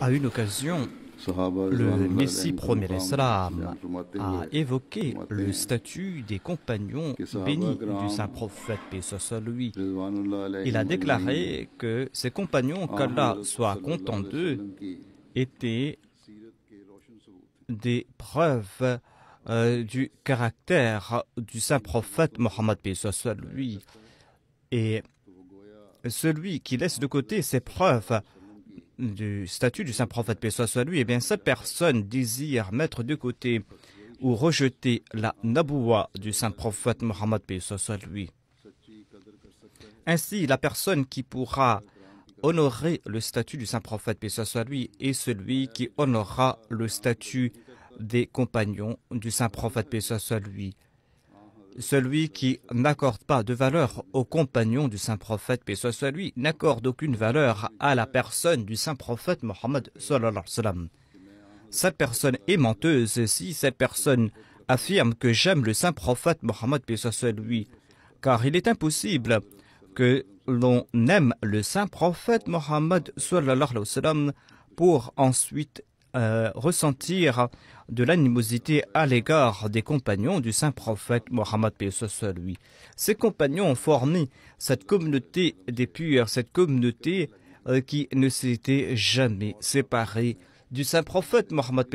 À une occasion, le Messie premier Islam a évoqué le statut des compagnons bénis du saint prophète, paix lui. Il a déclaré que ses compagnons, qu'Allah soit content d'eux, étaient des preuves euh, du caractère du saint prophète Mohammed, lui. Et celui qui laisse de côté ces preuves, du statut du saint prophète paix soit lui, eh bien cette personne désire mettre de côté ou rejeter la Naboua du saint prophète Mohammed paix soit lui. Ainsi, la personne qui pourra honorer le statut du saint prophète paix soit lui est celui qui honorera le statut des compagnons du saint prophète paix soit lui. Celui qui n'accorde pas de valeur au compagnon du saint prophète, paix soit lui, n'accorde aucune valeur à la personne du saint prophète Mohammed. Cette personne est menteuse si cette personne affirme que j'aime le saint prophète Mohammed, paix soit car il est impossible que l'on aime le saint prophète Mohammed pour ensuite euh, ressentir de l'animosité à l'égard des compagnons du saint prophète Mohammed lui. Ces compagnons ont formé cette communauté des purs, cette communauté euh, qui ne s'était jamais séparée du saint prophète Mohammed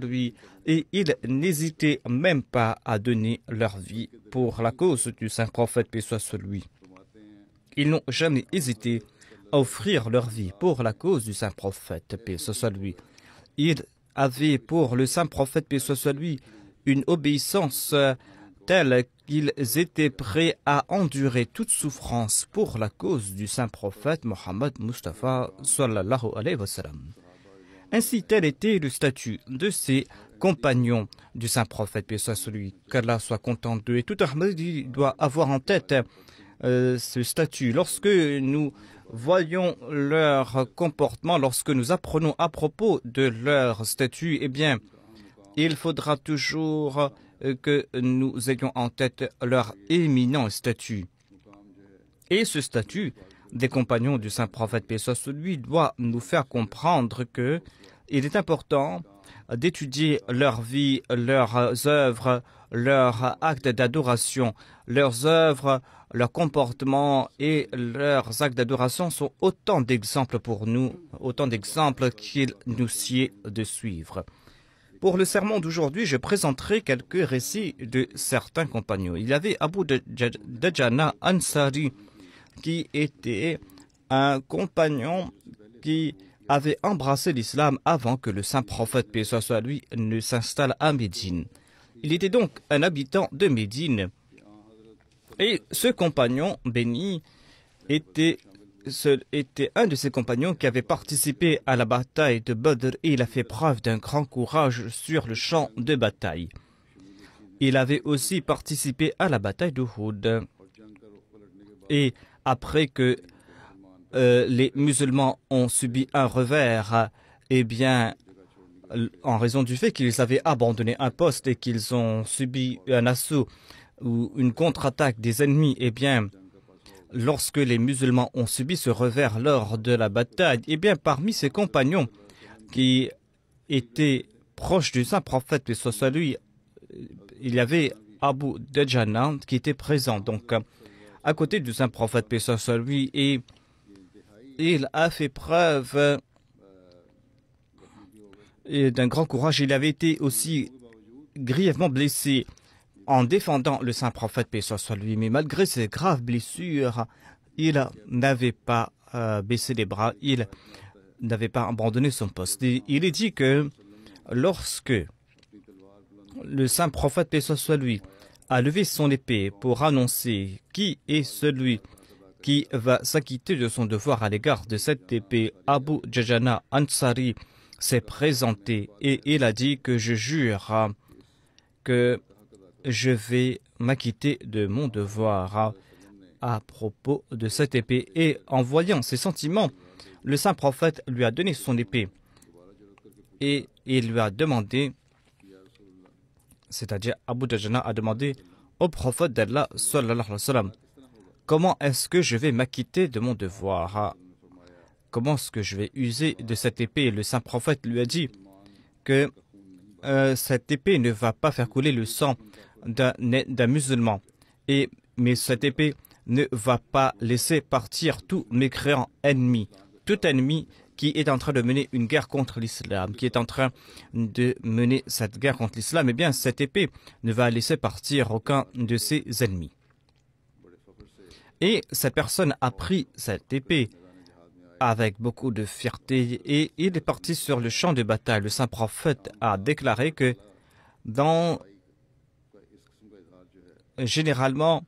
lui, et ils n'hésitaient même pas à donner leur vie pour la cause du saint prophète lui. Ils n'ont jamais hésité à offrir leur vie pour la cause du saint prophète paix lui il avait pour le saint prophète, paix soit lui, une obéissance euh, telle qu'ils étaient prêts à endurer toute souffrance pour la cause du saint prophète Mohammed Mustafa Ainsi, tel était le statut de ses compagnons du saint prophète, paix soit celui qu'Allah soit content d'eux. Et tout Ahmadi doit avoir en tête euh, ce statut lorsque nous voyons leur comportement lorsque nous apprenons à propos de leur statut, eh bien, il faudra toujours euh, que nous ayons en tête leur éminent statut. Et ce statut des compagnons du saint prophète Pessoa lui, doit nous faire comprendre que il est important d'étudier leur vie, leurs œuvres, leurs actes d'adoration, leurs œuvres, leur comportement et leurs actes d'adoration sont autant d'exemples pour nous, autant d'exemples qu'il nous sied de suivre. Pour le sermon d'aujourd'hui, je présenterai quelques récits de certains compagnons. Il y avait Abu Dajjana Ansari, qui était un compagnon qui avait embrassé l'islam avant que le saint prophète, paix soit lui, ne s'installe à Médine. Il était donc un habitant de Médine et ce compagnon béni était, un de ses compagnons qui avait participé à la bataille de Badr et il a fait preuve d'un grand courage sur le champ de bataille. Il avait aussi participé à la bataille de Houd. Et après que euh, les musulmans ont subi un revers, eh bien, en raison du fait qu'ils avaient abandonné un poste et qu'ils ont subi un assaut ou une contre-attaque des ennemis, eh bien, lorsque les musulmans ont subi ce revers lors de la bataille, eh bien, parmi ses compagnons qui étaient proches du saint prophète, lui, il y avait Abu Dajjana qui était présent, donc à côté du saint prophète, paix lui, et il a fait preuve d'un grand courage. Il avait été aussi grièvement blessé en défendant le saint prophète paix soit lui. Mais malgré ses graves blessures, il n'avait pas euh, baissé les bras, il n'avait pas abandonné son poste. il est dit que lorsque le saint prophète paix soit lui a levé son épée pour annoncer qui est celui qui va s'acquitter de son devoir à l'égard de cette épée, Abu Jajana Ansari s'est présenté et il a dit que je jure que je vais m'acquitter de mon devoir à propos de cette épée. Et en voyant ses sentiments, le saint prophète lui a donné son épée et il lui a demandé, c'est-à-dire Abu Dajjana a demandé au prophète d'Allah, comment est-ce que je vais m'acquitter de mon devoir Comment est-ce que je vais user de cette épée Le saint prophète lui a dit que euh, cette épée ne va pas faire couler le sang d'un musulman. Et, mais cette épée ne va pas laisser partir tout mécréant ennemi, tout ennemi qui est en train de mener une guerre contre l'islam, qui est en train de mener cette guerre contre l'islam, eh bien cette épée ne va laisser partir aucun de ses ennemis. Et cette personne a pris cette épée avec beaucoup de fierté et il est parti sur le champ de bataille. Le saint prophète a déclaré que dans généralement,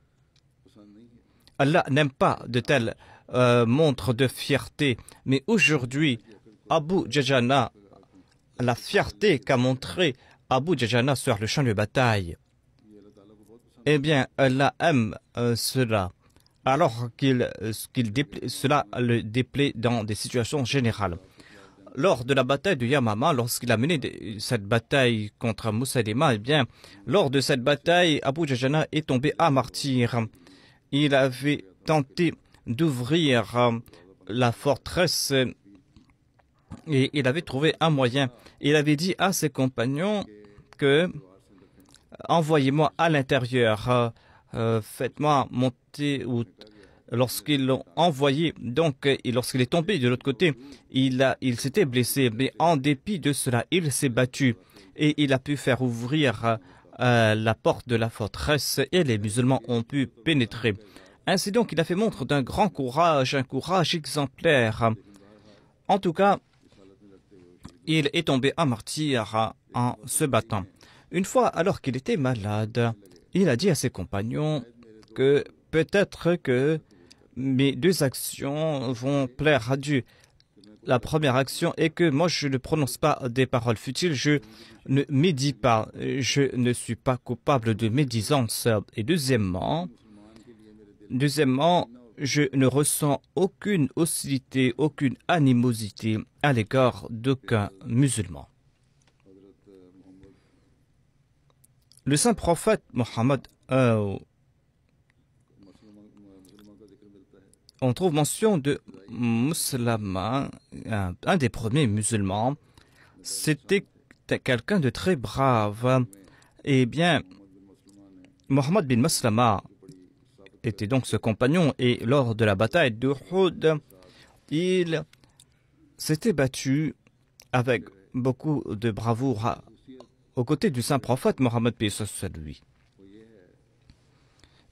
Allah n'aime pas de telles euh, montres de fierté. Mais aujourd'hui, Abu Djajana, la fierté qu'a montrée Abu Djajana sur le champ de bataille, eh bien, Allah aime euh, cela, alors qu'il, euh, cela le déplaît dans des situations générales lors de la bataille de Yamama, lorsqu'il a mené cette bataille contre Moussalima, eh bien, lors de cette bataille, Abu Jajana est tombé à martyr. Il avait tenté d'ouvrir euh, la forteresse et il avait trouvé un moyen. Il avait dit à ses compagnons que envoyez-moi à l'intérieur, euh, euh, faites-moi monter ou lorsqu'ils l'ont envoyé, donc lorsqu'il est tombé de l'autre côté, il, il s'était blessé, mais en dépit de cela, il s'est battu et il a pu faire ouvrir euh, la porte de la forteresse et les musulmans ont pu pénétrer. Ainsi donc, il a fait montre d'un grand courage, un courage exemplaire. En tout cas, il est tombé à martyr en se battant. Une fois, alors qu'il était malade, il a dit à ses compagnons que peut-être que mes deux actions vont plaire à Dieu. La première action est que moi, je ne prononce pas des paroles futiles, je ne médis pas, je ne suis pas coupable de médisance. Et deuxièmement, deuxièmement, je ne ressens aucune hostilité, aucune animosité à l'égard d'aucun musulman. Le saint prophète Mohammed, euh, on trouve mention de Muslama, un, des premiers musulmans. C'était quelqu'un de très brave. Eh bien, Mohammed bin Maslama était donc ce compagnon et lors de la bataille de Houd, il s'était battu avec beaucoup de bravoure aux côtés du saint prophète Mohammed lui.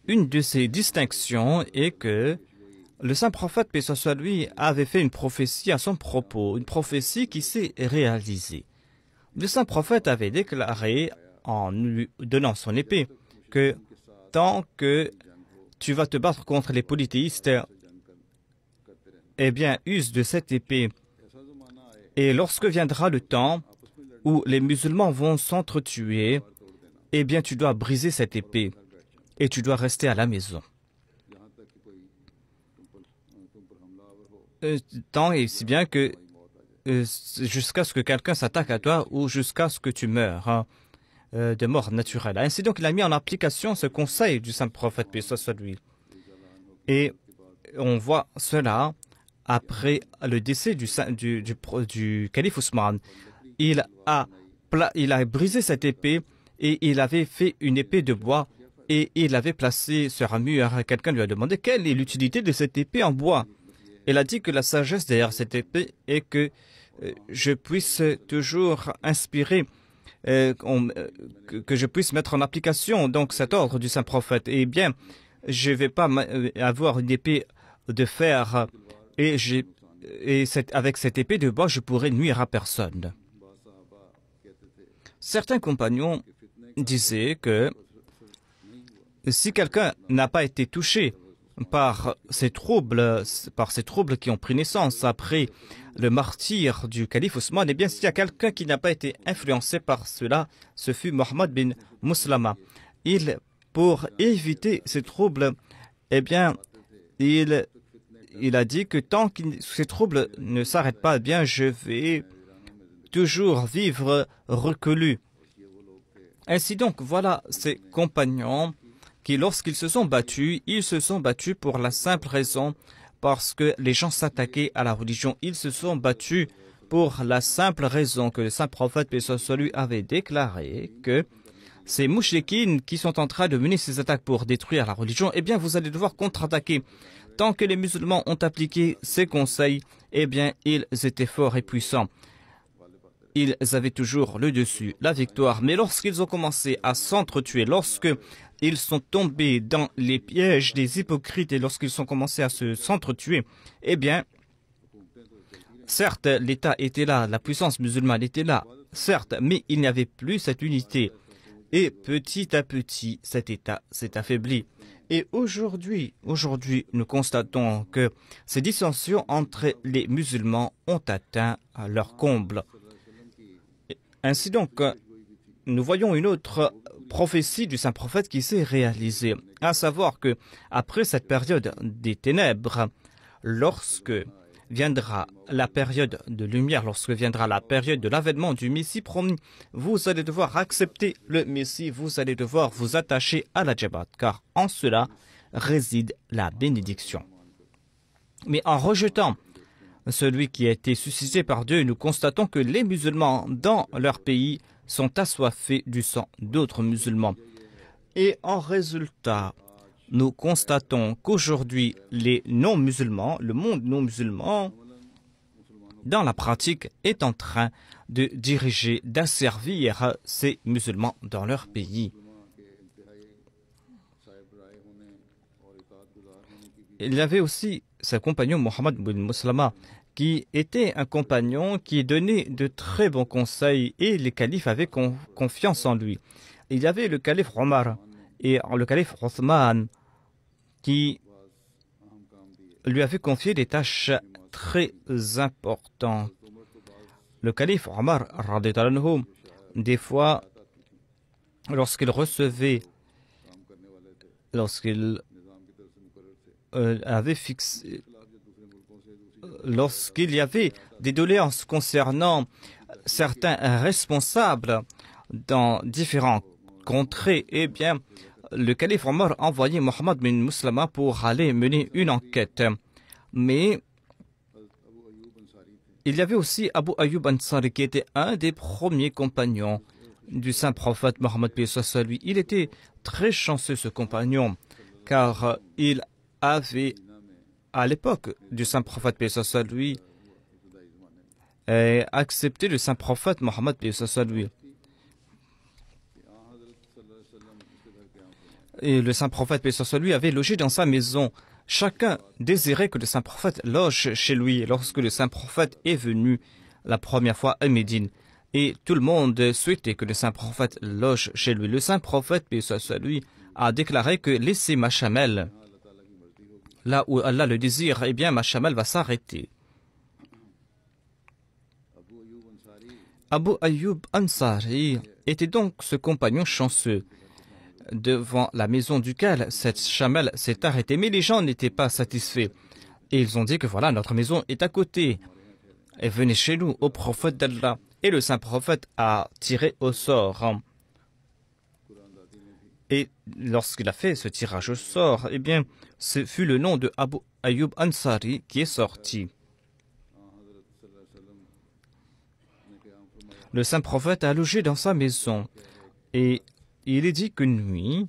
Une de ses distinctions est que le saint prophète, paix soit lui, avait fait une prophétie à son propos, une prophétie qui s'est réalisée. Le saint prophète avait déclaré, en lui donnant son épée, que tant que tu vas te battre contre les polythéistes, eh bien, use de cette épée. Et lorsque viendra le temps où les musulmans vont s'entretuer, eh bien, tu dois briser cette épée et tu dois rester à la maison. Euh, tant et si bien que euh, jusqu'à ce que quelqu'un s'attaque à toi ou jusqu'à ce que tu meurs hein, euh, de mort naturelle. Ainsi donc, il a mis en application ce conseil du saint prophète, puis soit Et on voit cela après le décès du, calife Ousmane. Il a, il a brisé cette épée et il avait fait une épée de bois et il avait placé sur un mur. Quelqu'un lui a demandé quelle est l'utilité de cette épée en bois. Il a dit que la sagesse derrière cette épée est que euh, je puisse toujours inspirer, euh, euh, que je puisse mettre en application donc cet ordre du saint prophète. Eh bien, je ne vais pas avoir une épée de fer et, et avec cette épée de bois, je pourrais nuire à personne. Certains compagnons disaient que si quelqu'un n'a pas été touché par ces troubles, par ces troubles qui ont pris naissance après le martyr du calife Ousmane, eh bien s'il y a quelqu'un qui n'a pas été influencé par cela, ce fut Mohammed bin Muslama. Il, pour éviter ces troubles, eh bien, il, il a dit que tant que ces troubles ne s'arrêtent pas, eh bien, je vais toujours vivre reclus. Ainsi donc, voilà ses compagnons qui, lorsqu'ils se sont battus, ils se sont battus pour la simple raison parce que les gens s'attaquaient à la religion. Ils se sont battus pour la simple raison que le saint prophète lui avait déclaré que ces mouchékines qui sont en train de mener ces attaques pour détruire la religion, eh bien vous allez devoir contre-attaquer. Tant que les musulmans ont appliqué ces conseils, eh bien ils étaient forts et puissants. Ils avaient toujours le dessus, la victoire. Mais lorsqu'ils ont commencé à s'entretuer, lorsque ils sont tombés dans les pièges des hypocrites et lorsqu'ils ont commencé à se tuer eh bien, certes, l'État était là, la puissance musulmane était là, certes, mais il n'y avait plus cette unité. Et petit à petit, cet État s'est affaibli. Et aujourd'hui, aujourd'hui, nous constatons que ces dissensions entre les musulmans ont atteint leur comble. Ainsi donc, nous voyons une autre prophétie du saint prophète qui s'est réalisée. À savoir que, après cette période des ténèbres, lorsque viendra la période de lumière, lorsque viendra la période de l'avènement du Messie promis, vous allez devoir accepter le Messie, vous allez devoir vous attacher à la Jabbat, car en cela réside la bénédiction. Mais en rejetant celui qui a été suscité par Dieu, nous constatons que les musulmans dans leur pays sont assoiffés du sang d'autres musulmans. Et en résultat, nous constatons qu'aujourd'hui, les non-musulmans, le monde non-musulman, dans la pratique, est en train de diriger, d'asservir ces musulmans dans leur pays. Il y avait aussi sa compagnon Mohammed bin Muslama qui était un compagnon qui donnait de très bons conseils et les califes avaient confiance en lui. Il y avait le calife Omar et le calife Othman qui lui avait confié des tâches très importantes. Le calife Omar, des fois, lorsqu'il recevait, lorsqu'il euh, avait fixé, lorsqu'il y avait des doléances concernant certains responsables dans différents contrées, eh bien, le calife Omar envoyait Mohammed bin Muslama pour aller mener une enquête. Mais il y avait aussi Abu Ayyub Ansari qui était un des premiers compagnons du saint prophète Mohammed lui. Il était très chanceux ce compagnon car il avait à l'époque du saint prophète lui et le saint prophète Mohammed Et le saint prophète lui avait logé dans sa maison. Chacun désirait que le saint prophète loge chez lui lorsque le saint prophète est venu la première fois à Médine. Et tout le monde souhaitait que le saint prophète loge chez lui. Le saint prophète sur lui a déclaré que laissez ma chamelle là où Allah le désire, eh bien ma chamelle va s'arrêter. Abu Ayyub Ansari était donc ce compagnon chanceux, devant la maison duquel cette chamelle s'est arrêtée. Mais les gens n'étaient pas satisfaits. Et ils ont dit que voilà, notre maison est à côté. Et venez chez nous, au prophète d'Allah. Et le saint prophète a tiré au sort lorsqu'il a fait ce tirage au sort, eh bien, ce fut le nom de Abu Ayyub Ansari qui est sorti. Le saint prophète a logé dans sa maison et il est dit qu'une nuit,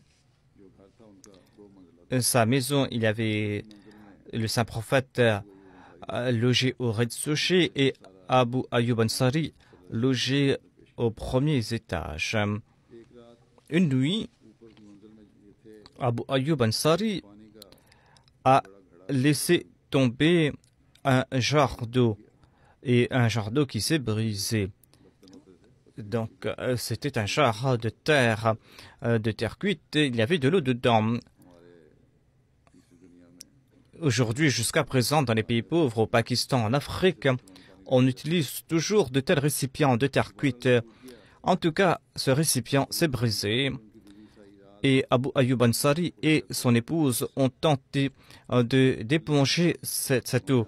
euh, sa maison, il avait le saint prophète logé au rez-de-chaussée et Abu Ayyub Ansari logé au premier étage. Une nuit, Abu Ayyub Ansari a laissé tomber un jarre d'eau et un jarre d'eau qui s'est brisé. Donc euh, c'était un jarre de terre, euh, de terre cuite et il y avait de l'eau dedans. Aujourd'hui, jusqu'à présent, dans les pays pauvres, au Pakistan, en Afrique, on utilise toujours de tels récipients de terre cuite. En tout cas, ce récipient s'est brisé et Abu Ayyub Ansari et son épouse ont tenté euh, de déponger cette, eau.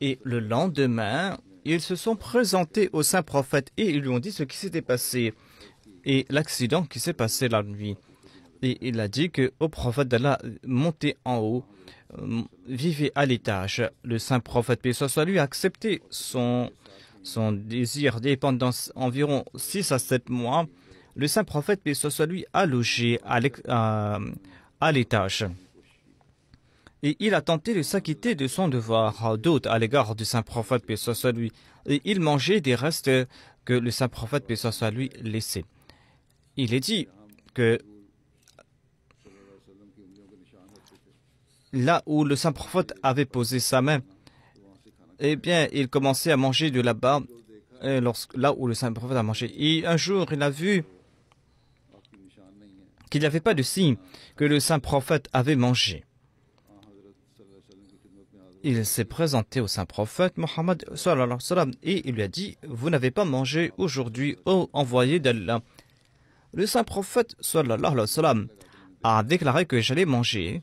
Et le lendemain, ils se sont présentés au saint prophète et ils lui ont dit ce qui s'était passé et l'accident qui s'est passé la nuit. Et il a dit que au prophète d'Allah, montez en haut, euh, vivez à l'étage. Le saint prophète, paix soit lui, a accepté son, son désir d'épendance environ 6 à sept mois le saint prophète, paix lui, a logé à l'étage. Et il a tenté de s'acquitter de son devoir d'hôte à l'égard du saint prophète, paix lui. Et il mangeait des restes que le saint prophète, paix lui, laissait. Il est dit que là où le saint prophète avait posé sa main, eh bien, il commençait à manger de là-bas, euh, là où le saint prophète a mangé. Et un jour, il a vu qu'il n'y avait pas de signe que le saint prophète avait mangé. Il s'est présenté au saint prophète Mohammed et il lui a dit Vous n'avez pas mangé aujourd'hui, ô envoyé d'Allah. Le saint prophète a déclaré que j'allais manger,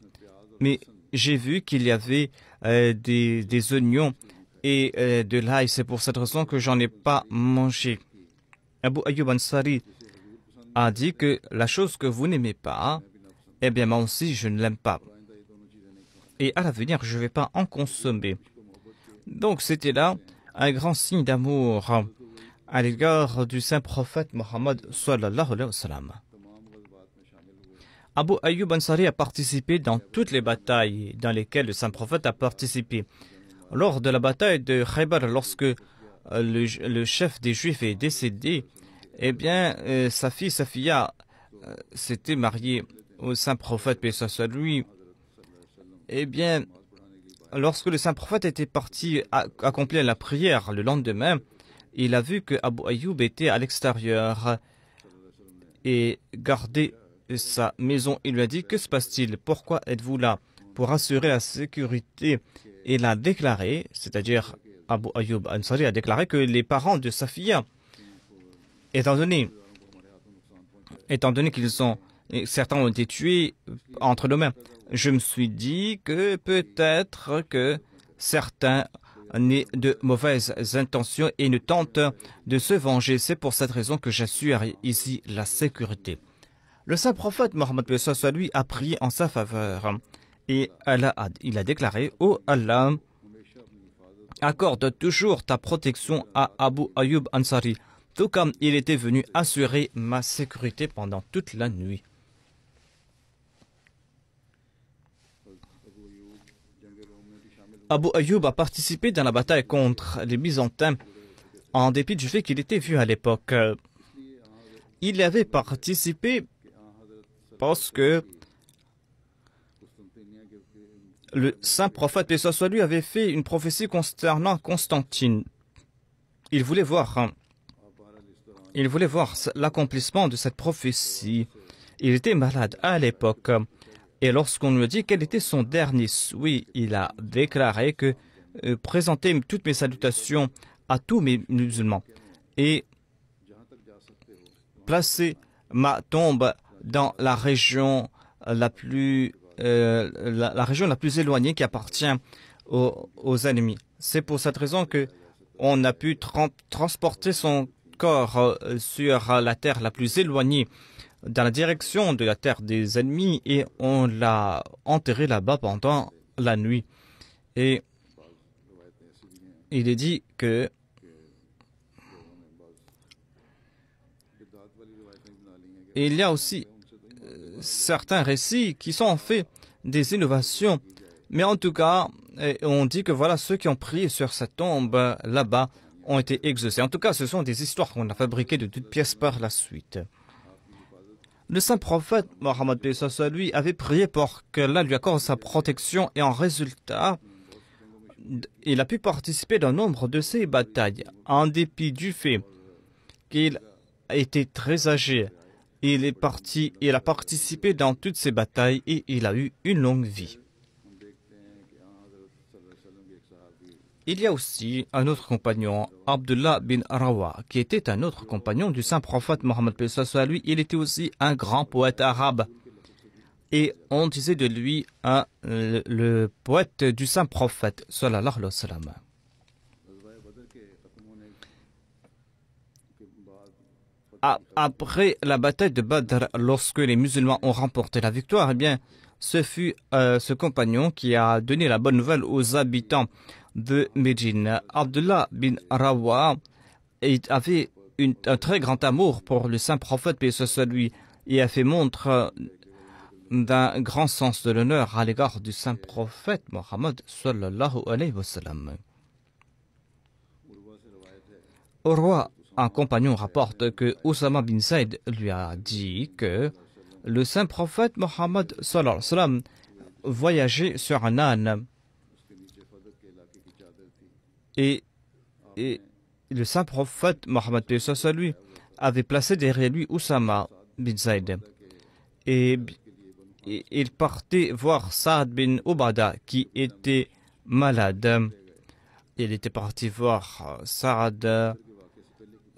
mais j'ai vu qu'il y avait euh, des, oignons et euh, de l'ail. C'est pour cette raison que j'en ai pas mangé. Abu Ayyub Ansari a dit que la chose que vous n'aimez pas, eh bien moi aussi je ne l'aime pas. Et à l'avenir, je ne vais pas en consommer. Donc c'était là un grand signe d'amour à l'égard du saint prophète Mohammed sallallahu alayhi wa Abu Ayyub Ansari a participé dans toutes les batailles dans lesquelles le saint prophète a participé. Lors de la bataille de Khaybar, lorsque le chef des Juifs est décédé, eh bien, euh, sa fille Safiya euh, s'était mariée au saint prophète, paix soit lui. Eh bien, lorsque le saint prophète était parti accomplir la prière le lendemain, il a vu que Abu Ayyub était à l'extérieur et gardait sa maison. Il lui a dit Que se passe-t-il Pourquoi êtes-vous là Pour assurer la sécurité. Il a déclaré, c'est-à-dire Abu Ayyub Ansari a déclaré que les parents de Safiya Étant donné, étant qu'ils ont, certains ont été tués entre nos mains, je me suis dit que peut-être que certains n'aient de mauvaises intentions et ne tentent de se venger. C'est pour cette raison que j'assure ici la sécurité. Le saint prophète Mohammed soit lui a prié en sa faveur et il a déclaré Ô Allah, accorde toujours ta protection à Abu Ayyub Ansari tout comme il était venu assurer ma sécurité pendant toute la nuit. Abu Ayoub a participé dans la bataille contre les Byzantins, en dépit du fait qu'il était vu à l'époque. Il avait participé parce que le saint prophète, paix soit lui, avait fait une prophétie concernant Constantine. Il voulait voir hein. Il voulait voir l'accomplissement de cette prophétie. Il était malade à l'époque. Et lorsqu'on lui dit quel était son dernier souhait, il a déclaré que euh, présenter toutes mes salutations à tous mes musulmans et placer ma tombe dans la région la plus, euh, la, région la plus éloignée qui appartient aux, ennemis. C'est pour cette raison que on a pu transporter son corps euh, sur euh, la terre la plus éloignée, dans la direction de la terre des ennemis, et on l'a enterré là-bas pendant la nuit. Et il est dit que il y a aussi euh, certains récits qui sont en fait des innovations. Mais en tout cas, on dit que voilà ceux qui ont pris sur sa tombe là-bas ont été exaucés. En tout cas, ce sont des histoires qu'on a fabriquées de toutes pièces par la suite. Le saint prophète Mohammed lui avait prié pour que qu'Allah lui accorde sa protection et en résultat, il a pu participer d'un nombre de ces batailles. En dépit du fait qu'il était très âgé, il est parti, il a participé dans toutes ces batailles et il a eu une longue vie. Il y a aussi un autre compagnon, Abdullah bin Rawa, qui était un autre compagnon du saint prophète Mohammed soit lui. Il était aussi un grand poète arabe. Et on disait de lui le, poète du saint prophète. Ah, après la bataille de Badr, lorsque les musulmans ont remporté la victoire, eh bien, ce fut euh, ce compagnon qui a donné la bonne nouvelle aux habitants de Médine. Abdullah bin Rawah avait un très grand amour pour le saint prophète, paix soit lui, et a fait montre d'un grand sens de l'honneur à l'égard du saint prophète Mohammed sallallahu Au roi, un compagnon rapporte que Oussama bin Saïd lui a dit que le saint prophète Mohammed sallallahu alayhi wa voyageait sur un âne. Et, le saint prophète Mohammed lui avait placé derrière lui Oussama bin Zayd. Et, et il partait voir Saad bin Obada qui était malade. Il était parti voir Saad.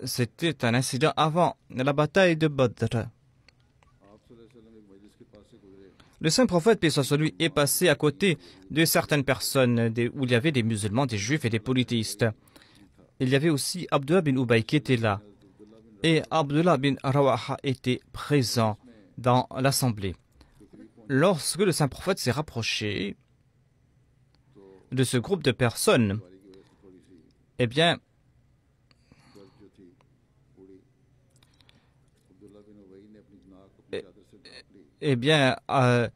C'était un incident avant la bataille de Badr. Le saint prophète, paix lui, est passé à côté de certaines personnes des, où il y avait des musulmans, des juifs et des polythéistes. Il y avait aussi Abdullah bin Ubay qui était là. Et Abdullah bin Rawaha était présent dans l'assemblée. Lorsque le saint prophète s'est rapproché de ce groupe de personnes, eh bien, eh bien, euh,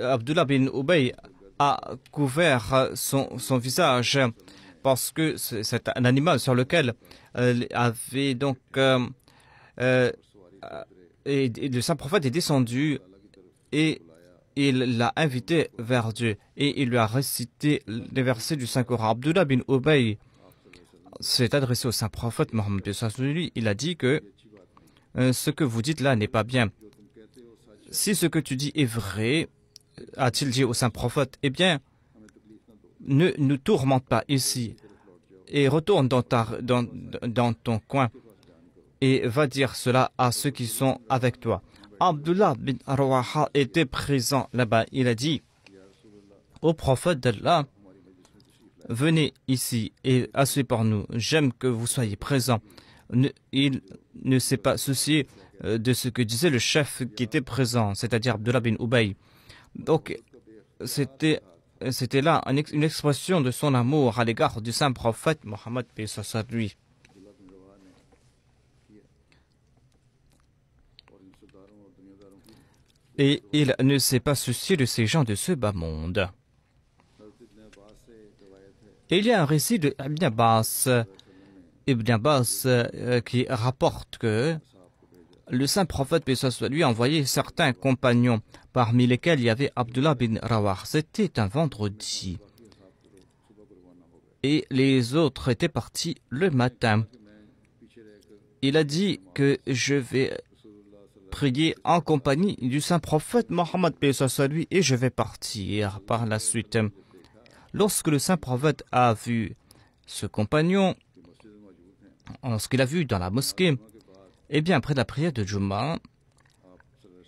Abdullah bin Ubay a couvert son, visage parce que c'est un animal sur lequel euh, il avait donc euh, le saint prophète est descendu et il l'a invité vers Dieu et il lui a récité les versets du Saint-Coran. Abdullah bin Ubay s'est adressé au Saint-Prophète Mohammed. Il a dit que ce que vous dites là n'est pas bien. Si ce que tu dis est vrai, a-t-il dit au saint prophète, eh bien, ne nous tourmente pas ici et retourne dans, ton coin et va dire cela à ceux qui sont avec toi. Abdullah bin Arwaha était présent là-bas. Il a dit au prophète d'Allah, venez ici et assez par nous. J'aime que vous soyez présents. il ne sait pas ceci. Euh, de ce que disait le chef qui était présent, c'est-à-dire Abdullah bin Ubay. Donc, c'était c'était là une expression de son amour à l'égard du saint prophète Mohammed lui. Et il ne s'est pas soucié de ces gens de ce bas monde. Et il y a un récit de Ibn Abbas, Ibn Abbas euh, qui rapporte que le saint prophète, paix soit lui, a envoyé certains compagnons, parmi lesquels il y avait Abdullah bin Rawah. C'était un vendredi. Et les autres étaient partis le matin. Il a dit que je vais prier en compagnie du saint prophète Mohammed, paix soit lui, et je vais partir par la suite. Lorsque le saint prophète a vu ce compagnon, lorsqu'il a vu dans la mosquée, eh bien, après la prière de Juma,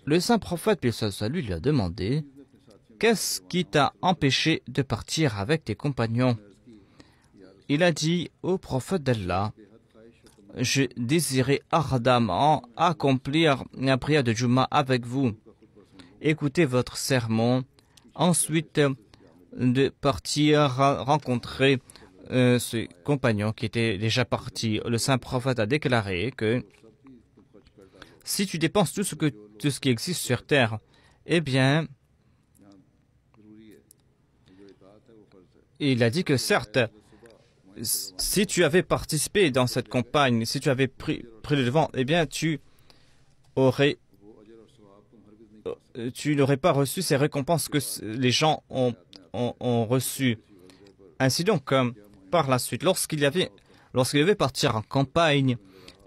le saint prophète, puis ça lui, lui a demandé Qu'est-ce qui t'a empêché de partir avec tes compagnons Il a dit au prophète d'Allah Je désirais ardemment accomplir la prière de Juma avec vous. Écoutez votre sermon. Ensuite, de partir rencontrer euh, ses compagnons qui étaient déjà partis. Le saint prophète a déclaré que si tu dépenses tout ce, que, tout ce qui existe sur Terre, eh bien, il a dit que certes, si tu avais participé dans cette campagne, si tu avais pris, le devant, eh bien, tu aurais euh, tu n'aurais pas reçu ces récompenses que les gens ont, ont, reçues. Ainsi donc, euh, par la suite, lorsqu'il avait, lorsqu'il devait partir en campagne,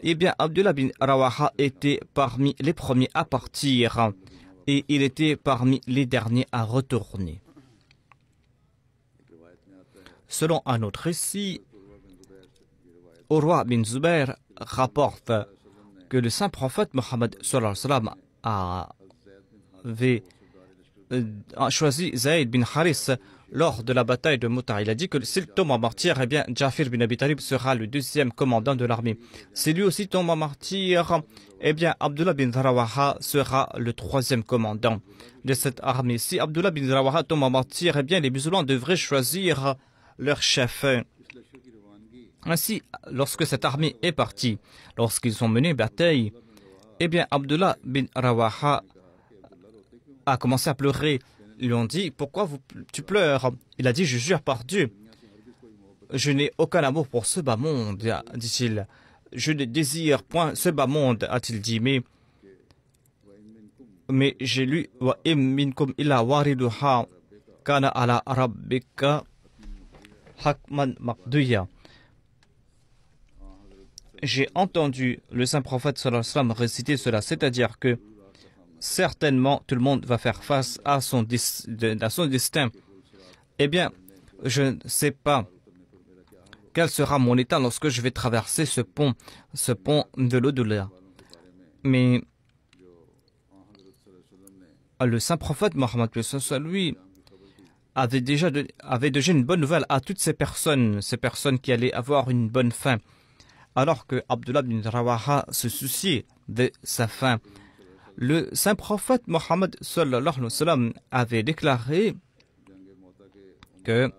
eh bien Abdullah bin Rawaha était parmi les premiers à partir et il était parmi les derniers à retourner. Selon un autre récit, roi bin Zubair rapporte que le saint prophète Mohammed avait euh, choisi Zayd bin Haris lors de la bataille de Mouta. Il a dit que s'il tombe en martyr, eh bien, Jafir bin Abi Talib sera le deuxième commandant de l'armée. Si lui aussi tombe en martyr, eh bien, Abdullah bin Rawaha sera le troisième commandant de cette armée. Si Abdullah bin Rawaha tombe en martyr, eh bien, les musulmans devraient choisir leur chef. Ainsi, lorsque cette armée est partie, lorsqu'ils ont mené bataille, eh bien, Abdullah bin Rawaha a commencé à pleurer lui ont dit Pourquoi tu pleures Il a dit Je jure par Dieu. Je n'ai aucun amour pour ce bas monde, dit-il. Je ne désire point ce bas monde, a-t-il dit. Mais, mais j'ai lu Wa illa wariduha kana ala rabbika hakman J'ai entendu le saint prophète sallallahu réciter cela, c'est-à-dire que certainement tout le monde va faire face à son, destin. Eh bien, je ne sais pas quel sera mon état lorsque je vais traverser ce pont, ce pont de de delà Mais le saint prophète Mohammed lui avait déjà, avait déjà une bonne nouvelle à toutes ces personnes, ces personnes qui allaient avoir une bonne fin. Alors que Abdullah bin Rawaha se souciait de sa fin le saint prophète Mohammed avait déclaré que,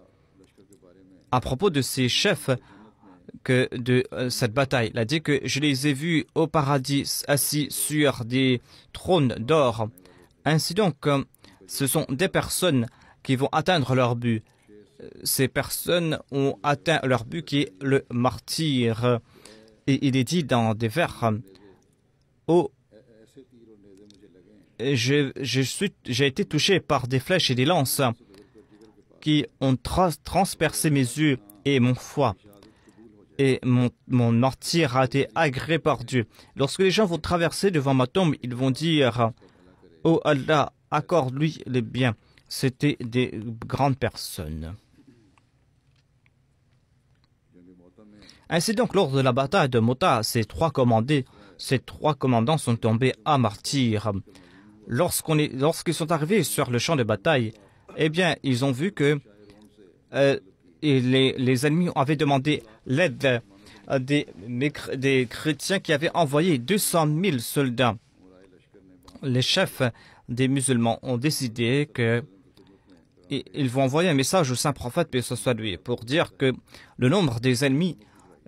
à propos de ses chefs que de euh, cette bataille, il a dit que je les ai vus au paradis assis sur des trônes d'or. Ainsi donc, ce sont des personnes qui vont atteindre leur but. Ces personnes ont atteint leur but qui est le martyr. Et il est dit dans des vers, au j'ai été touché par des flèches et des lances qui ont transpercé mes yeux et mon foie. Et mon, martyr a été agréé par Dieu. Lorsque les gens vont traverser devant ma tombe, ils vont dire Oh Allah, accorde-lui les biens. »»« C'était des grandes personnes. Ainsi donc, lors de la bataille de Mota, ces trois commandés, ces trois commandants sont tombés à martyrs lorsqu'ils sont arrivés sur le champ de bataille, eh bien, ils ont vu que euh, les, ennemis avaient demandé l'aide euh, des, chrétiens qui avaient envoyé 200 000 soldats. Les chefs des musulmans ont décidé qu'ils vont envoyer un message au saint prophète, que ce soit lui, pour dire que le nombre des ennemis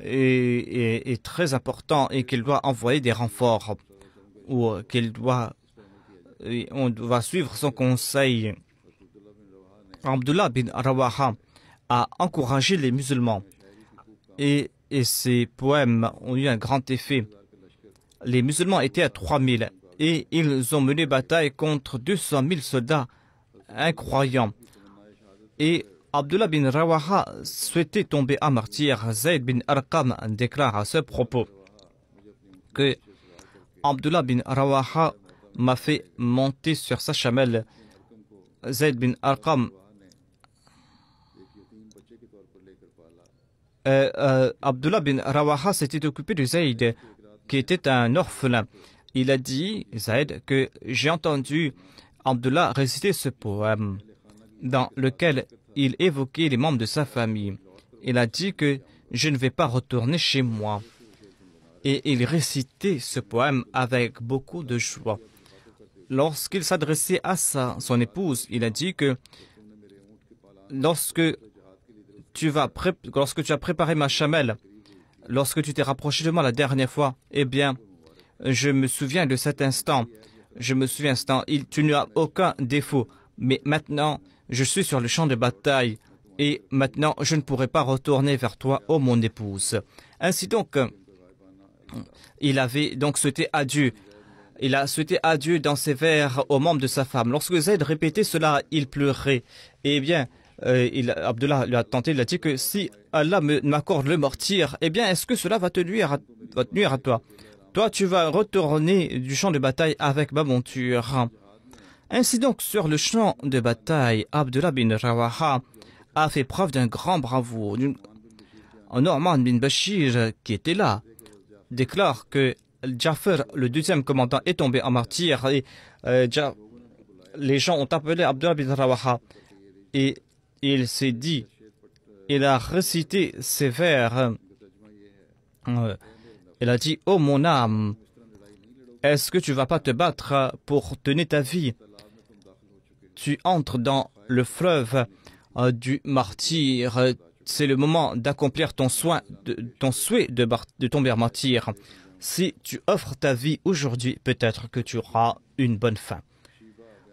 est très important et qu'il doit envoyer des renforts ou qu'il doit on va suivre son conseil. Abdullah bin Rawaha a encouragé les musulmans et, ses poèmes ont eu un grand effet. Les musulmans étaient à 3000 et ils ont mené bataille contre 200 000 soldats incroyants. Et Abdullah bin Rawaha souhaitait tomber à martyr. Zayd bin Arqam déclare à ce propos que Abdullah bin Rawaha m'a fait monter sur sa chamelle. Zaid bin Arqam euh, euh, Abdullah bin Rawaha s'était occupé de Zaid qui était un orphelin. Il a dit, Zaid que j'ai entendu Abdullah réciter ce poème dans lequel il évoquait les membres de sa famille. Il a dit que je ne vais pas retourner chez moi. Et il récitait ce poème avec beaucoup de joie. Lorsqu'il s'adressait à sa, son épouse, il a dit que lorsque tu, vas lorsque tu as préparé ma chamelle, lorsque tu t'es rapproché de moi la dernière fois, eh bien, je me souviens de cet instant. Je me souviens, instant, tu n'as aucun défaut. Mais maintenant, je suis sur le champ de bataille et maintenant je ne pourrai pas retourner vers toi, ô mon épouse. Ainsi donc, il avait donc souhaité adieu. Il a souhaité adieu dans ses vers aux membres de sa femme. Lorsque Zaid répétait cela, il pleurait. Et eh bien, euh, Abdullah lui a tenté, il a dit que si Allah m'accorde le mortir, eh bien, est-ce que cela va te, nuire à, à toi Toi, tu vas retourner du champ de bataille avec ma monture. Ainsi donc, sur le champ de bataille, Abdullah bin Rawaha a fait preuve d'un grand bravoure. Norman bin Bashir, qui était là, déclare que Jaffer, le deuxième commandant, est tombé en martyr et euh, les gens ont appelé Abdullah bin Rawaha et il s'est dit, il a récité ces vers. Euh, il a dit, oh mon âme, est-ce que tu vas pas te battre pour tenir ta vie Tu entres dans le fleuve euh, du martyr. C'est le moment d'accomplir ton, soin, ton souhait de, tomber en martyr. Si tu offres ta vie aujourd'hui, peut-être que tu auras une bonne fin.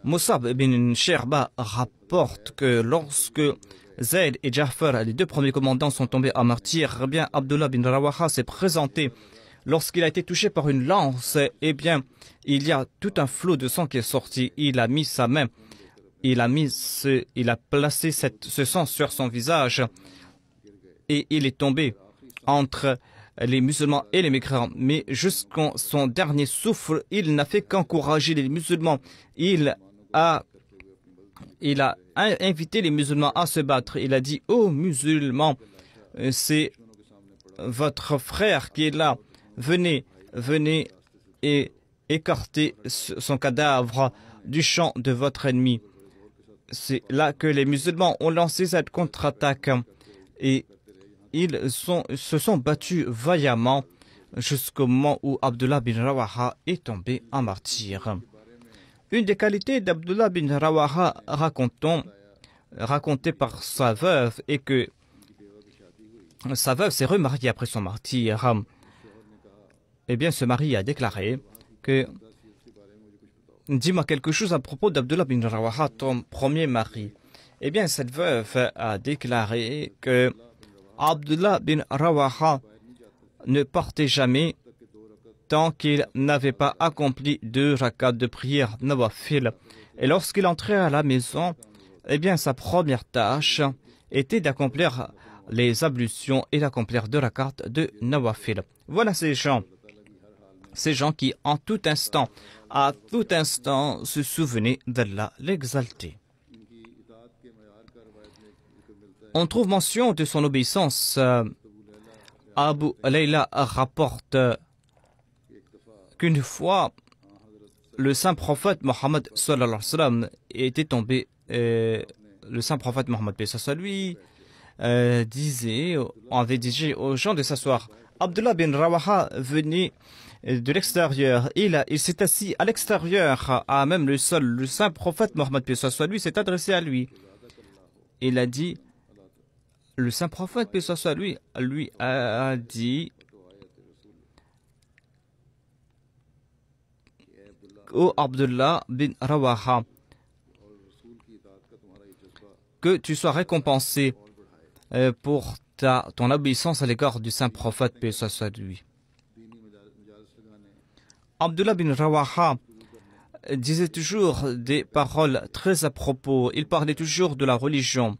Moussab ibn Sherba rapporte que lorsque Zayd et Jafar, les deux premiers commandants, sont tombés à martyr, eh bien Abdullah bin Rawaha s'est présenté. Lorsqu'il a été touché par une lance, eh bien, il y a tout un flot de sang qui est sorti. Il a mis sa main, il a, mis il a placé ce sang sur son visage et il est tombé entre les musulmans et les mécréants. Mais jusqu'en son dernier souffle, il n'a fait qu'encourager les musulmans. Il a, il a invité les musulmans à se battre. Il a dit aux musulmans, euh, c'est votre frère qui est là. Venez, venez et écartez son cadavre du champ de votre ennemi. C'est là que les musulmans ont lancé cette contre-attaque et ils se sont battus vaillamment jusqu'au moment où Abdullah bin Rawaha est tombé en martyr. Une des qualités d'Abdullah bin Rawaha racontée par sa veuve est que sa veuve s'est remariée après son martyr. Eh bien, ce mari a déclaré que Dis-moi quelque chose à propos d'Abdullah bin Rawaha, ton premier mari. Eh bien, cette veuve a déclaré que Abdullah bin Rawaha ne partait jamais tant qu'il n'avait pas accompli deux rakats de prière nawafil. Et lorsqu'il entrait à la maison, eh bien sa première tâche était d'accomplir les ablutions et d'accomplir deux rakats de nawafil. Voilà ces gens, ces gens qui en tout instant, à tout instant, se souvenaient d'Allah l'exalté on trouve mention de son obéissance. Euh, Abu Layla rapporte euh, qu'une fois, le saint prophète Mohammed était tombé. Euh, le saint prophète Mohammed lui disait, avait dit aux gens de s'asseoir. Abdullah bin Rawaha venait de l'extérieur. Il, s'est assis à l'extérieur, à même le sol. Le saint prophète Mohammed lui s'est adressé à lui. Il a dit le saint prophète, paix soit lui, lui a dit au Abdullah bin Rawaha que tu sois récompensé euh, pour ta, ton obéissance à l'égard du saint prophète, paix soit lui. Abdullah bin Rawaha disait toujours des paroles très à propos. Il parlait toujours de la religion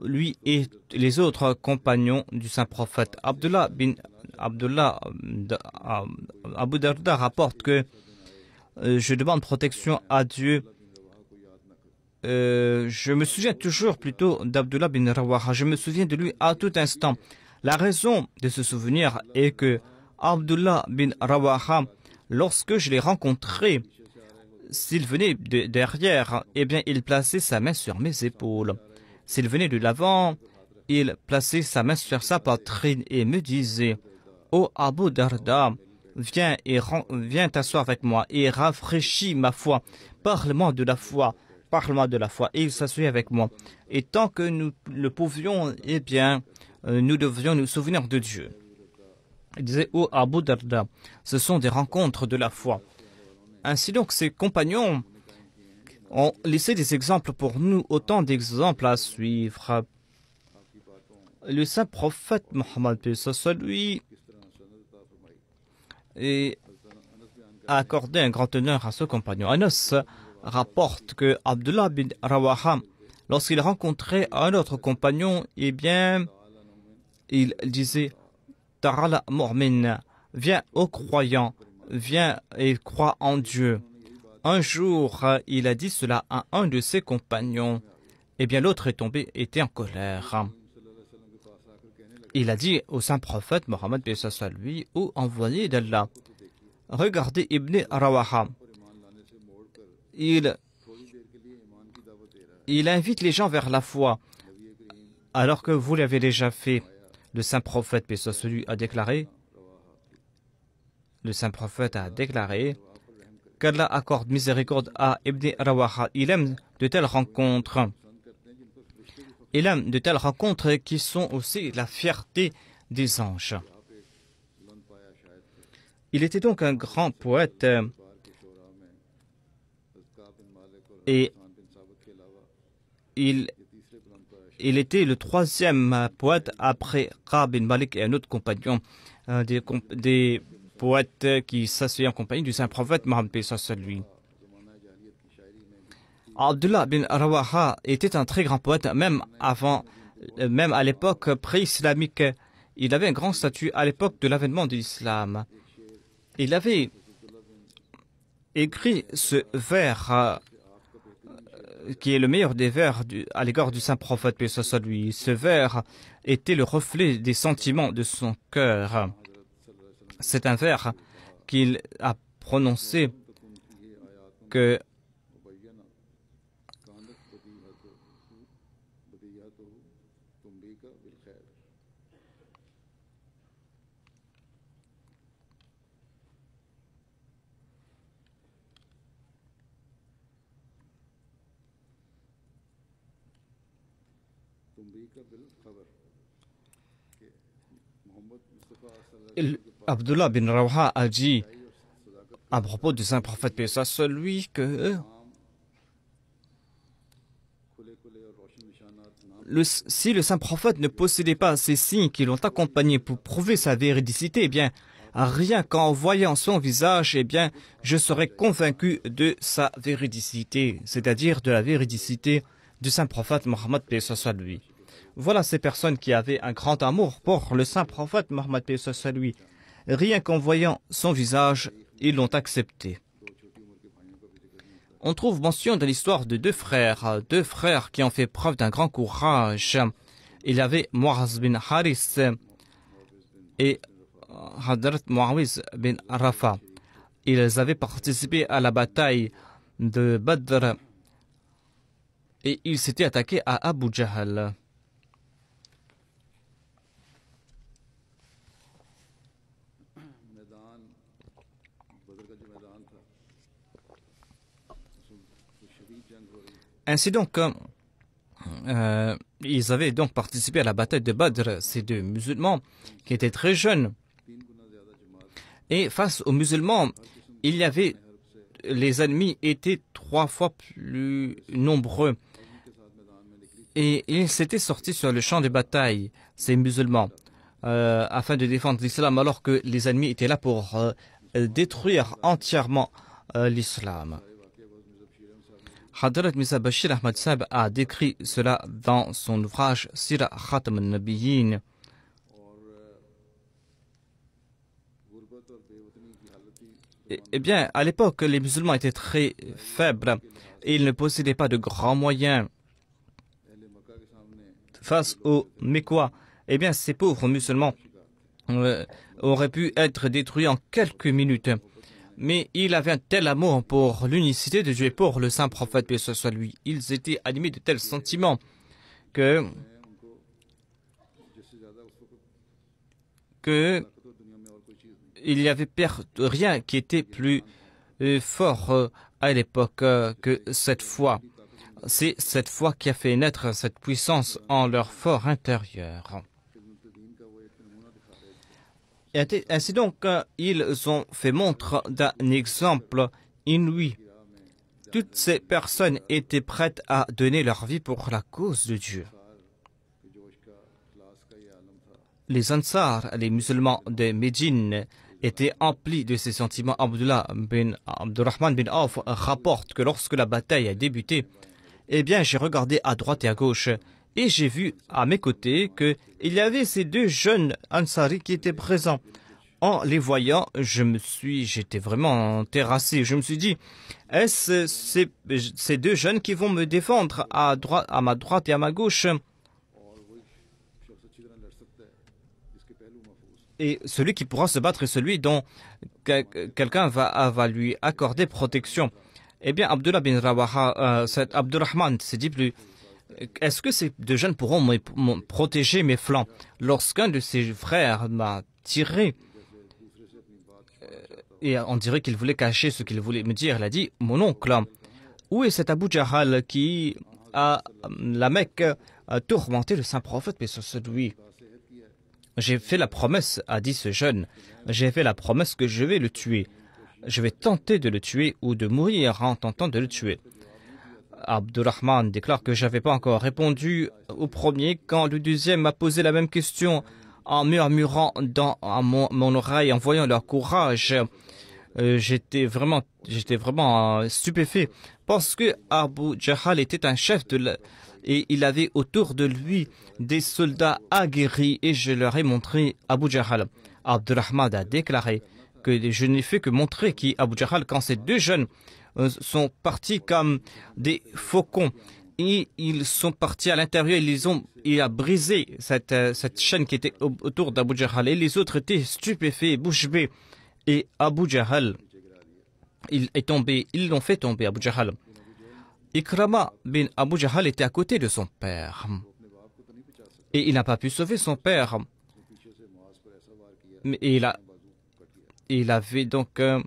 lui et les autres compagnons du saint prophète. Abdullah bin Abdullah euh, euh, Abu Darda rapporte que euh, je demande protection à Dieu. je me souviens toujours plutôt d'Abdullah bin Rawaha. Je me souviens de lui à tout instant. La raison de ce souvenir est que Abdullah bin Rawaha, lorsque je l'ai rencontré, s'il venait derrière, eh bien, il plaçait sa main sur mes épaules. S'il venait de l'avant, il plaçait sa main sur sa poitrine et me disait oh Abu Darda, viens viens t'asseoir avec moi et rafraîchis ma foi. Parle-moi de la foi. Parle-moi de la foi. Et il s'asseyait avec moi. Et tant que nous le pouvions, eh bien, euh, nous devions nous souvenir de Dieu. Il disait Ô oh Abu Darda, ce sont des rencontres de la foi. Ainsi donc, ses compagnons ont laissé des exemples pour nous, autant d'exemples à suivre. Le saint prophète Mohammed lui et a accordé un grand honneur à ce compagnon. Anas rapporte que Abdullah bin Rawaha, lorsqu'il rencontrait un autre compagnon, eh bien, il disait Tarala Mormin, viens aux croyants, viens et crois en Dieu. Un jour, il a dit cela à un de ses compagnons. Eh bien, l'autre est tombé, était en colère. Il a dit au saint prophète Mohammed lui, ou envoyé d'Allah, regardez Ibn Rawaha. Il, invite les gens vers la foi, alors que vous l'avez déjà fait. Le saint prophète lui a déclaré, le saint prophète a déclaré, qu'Allah accorde miséricorde à Ibn Il aime de telles rencontres. Il aime de telles rencontres qui sont aussi la fierté des anges. Il était donc un grand poète euh, et il, était le troisième poète après Qab bin Malik et un autre compagnon des, des poète qui s'assoyait en compagnie du saint prophète Mohammed sur lui. Abdullah bin Rawaha était un très grand poète, même avant, euh, même à l'époque pré-islamique. Il avait un grand statut à l'époque de l'avènement de l'islam. Il avait écrit ce vers euh, qui est le meilleur des vers à l'égard du saint prophète, paix soit lui. Ce vers était le reflet des sentiments de son cœur. C'est un vers qu'il a prononcé que Abdullah bin Rawha a dit à propos du saint prophète Pessa, celui que si le saint prophète ne possédait pas ces signes qui l'ont accompagné pour prouver sa véridicité, eh bien, rien qu'en voyant son visage, eh bien, je serais convaincu de sa véridicité, c'est-à-dire de la véridicité du saint prophète Mohammed soit lui. Voilà ces personnes qui avaient un grand amour pour le saint prophète Mohammed soit lui. Rien qu'en voyant son visage, ils l'ont accepté. On trouve mention de l'histoire de deux frères, deux frères qui ont fait preuve d'un grand courage. Il y avait Muaz bin Haris et Hadrat Muawiz bin Rafa. Ils avaient participé à la bataille de Badr et ils s'étaient attaqués à Abu Jahl. Ainsi donc, euh, ils avaient donc participé à la bataille de Badr, ces deux musulmans qui étaient très jeunes. Et face aux musulmans, il y avait les ennemis étaient trois fois plus nombreux. Et ils s'étaient sortis sur le champ de bataille, ces musulmans, euh, afin de défendre l'islam, alors que les ennemis étaient là pour euh, détruire entièrement l'islam. Hadrat Misa Bashir Ahmad Sab a décrit cela dans son ouvrage Sira Khatam al eh, eh bien, à l'époque, les musulmans étaient très faibles et ils ne possédaient pas de grands moyens. Face aux quoi eh bien, ces pauvres musulmans euh, auraient pu être détruits en quelques minutes mais il avait un tel amour pour l'unicité de Dieu et pour le saint prophète, que ce soit lui. Ils étaient animés de tels sentiments que, que il n'y avait rien qui était plus euh, fort euh, à l'époque euh, que cette foi. C'est cette foi qui a fait naître cette puissance en leur fort intérieur ainsi donc, ils ont fait montre d'un exemple inouï. Toutes ces personnes étaient prêtes à donner leur vie pour la cause de Dieu. Les Ansars, les musulmans de Médine, étaient emplis de ces sentiments. Abdullah bin Abdurrahman bin Auf rapporte que lorsque la bataille a débuté, eh bien, j'ai regardé à droite et à gauche et j'ai vu à mes côtés qu'il y avait ces deux jeunes Ansari qui étaient présents. En les voyant, je me suis, j'étais vraiment terrassé. Je me suis dit, est-ce ces, ces, deux jeunes qui vont me défendre à, droite, à ma droite et à ma gauche Et celui qui pourra se battre est celui dont quelqu'un va, lui accorder protection. Eh bien, Abdullah bin Rawaha, euh, Abdurrahman, c'est dit plus est-ce que ces deux jeunes pourront protéger mes flancs Lorsqu'un de ses frères m'a tiré, euh, et on dirait qu'il voulait cacher ce qu'il voulait me dire, il a dit Mon oncle, où est cet Abu Jahal qui, a, la Mecque, a tourmenté le Saint-Prophète, mais sur lui J'ai fait la promesse, a dit ce jeune, j'ai fait la promesse que je vais le tuer. Je vais tenter de le tuer ou de mourir en tentant de le tuer. Abdurrahman déclare que je n'avais pas encore répondu au premier quand le deuxième m'a posé la même question en murmurant dans mon, oreille en voyant leur courage. Euh, j'étais vraiment, j'étais vraiment euh, stupéfait parce que Abu était un chef de et il avait autour de lui des soldats aguerris et je leur ai montré Abu Jahal. Abdurrahman a déclaré que je n'ai fait que montrer qui Abu quand ces deux jeunes euh, sont partis comme des faucons. Et ils sont partis à l'intérieur, ils ont il a brisé cette, euh, cette chaîne qui était autour d'Abu Jahal. Et les autres étaient stupéfaits, bouche bée. Et Abu Jahal, il est tombé, ils l'ont fait tomber, Abu Jahal. Ikrama bin Abu Jahal était à côté de son père. Et il n'a pas pu sauver son père. Mais il, il avait donc euh,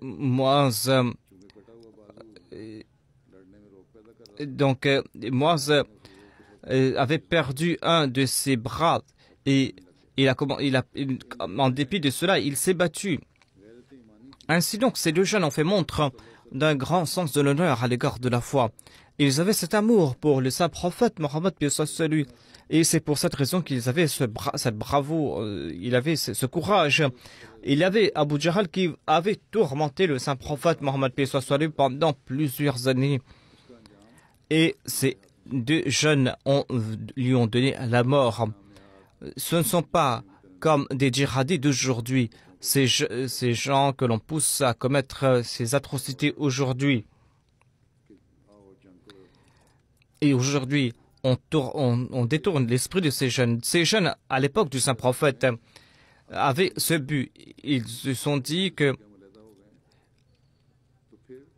Moaz. Euh, donc, euh, Moaz euh, avait perdu un de ses bras et il a, il a, en dépit de cela, il s'est battu. Ainsi donc, ces deux jeunes ont fait montre d'un grand sens de l'honneur à l'égard de la foi. Ils avaient cet amour pour le saint prophète Mohammed lui et c'est pour cette raison qu'ils avaient ce cette bravo, euh, il avait ce, courage. Il y avait Abu Djaral qui avait tourmenté le saint prophète Mohammed P. lui pendant plusieurs années. Et ces deux jeunes ont, lui ont donné la mort. Ce ne sont pas comme des djihadis d'aujourd'hui, ces gens que l'on pousse à commettre euh, ces atrocités aujourd'hui. Et aujourd'hui, on, on, détourne l'esprit de ces jeunes. Ces jeunes, à l'époque du Saint-Prophète, avaient ce but. Ils se sont dit que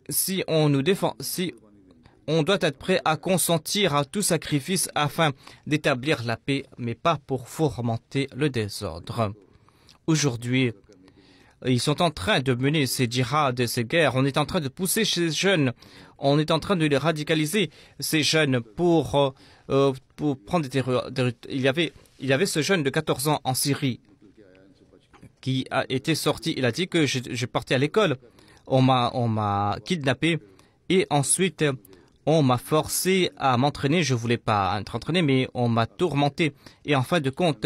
si on nous défend, si on doit être prêt à consentir à tout sacrifice afin d'établir la paix, mais pas pour fomenter le désordre. Aujourd'hui, ils sont en train de mener ces et ces guerres. On est en train de pousser ces jeunes. On est en train de les radicaliser, ces jeunes, pour euh, pour prendre des Il y avait, il y avait ce jeune de 14 ans en Syrie qui a été sorti. Il a dit que je, je partais à l'école. On m'a, on m'a kidnappé et ensuite on m'a forcé à m'entraîner. Je voulais pas être entraîné, mais on m'a tourmenté. Et en fin de compte,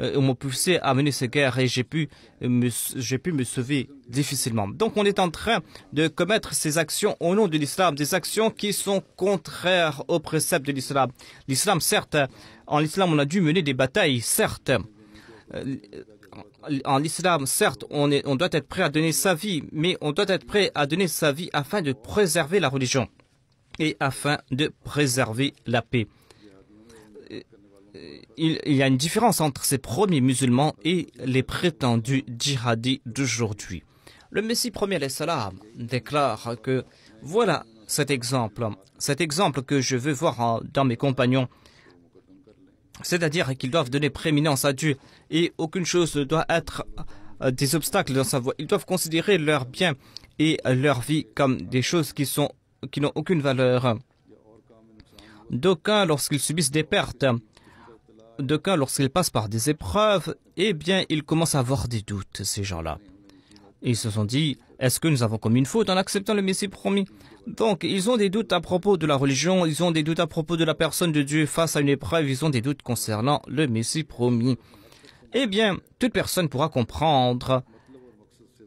euh, on m'a poussé à mener ces guerres et j'ai pu, euh, me, pu me sauver difficilement. Donc on est en train de commettre ces actions au nom de l'islam, des actions qui sont contraires aux préceptes de l'islam. L'islam, certes, en l'islam on a dû mener des batailles, certes. Euh, en l'islam, certes, on, est, on doit être prêt à donner sa vie, mais on doit être prêt à donner sa vie afin de préserver la religion et afin de préserver la paix il, y a une différence entre ces premiers musulmans et les prétendus djihadis d'aujourd'hui. Le Messie premier salam déclare que voilà cet exemple, cet exemple que je veux voir dans mes compagnons, c'est-à-dire qu'ils doivent donner prééminence à Dieu et aucune chose ne doit être euh, des obstacles dans sa voie. Ils doivent considérer leur bien et leur vie comme des choses qui sont qui n'ont aucune valeur. D'aucuns, lorsqu'ils subissent des pertes, de cas, lorsqu'ils passent par des épreuves, eh bien, ils commencent à avoir des doutes, ces gens-là. Ils se sont dit, est-ce que nous avons commis une faute en acceptant le Messie promis Donc, ils ont des doutes à propos de la religion, ils ont des doutes à propos de la personne de Dieu face à une épreuve, ils ont des doutes concernant le Messie promis. Eh bien, toute personne pourra comprendre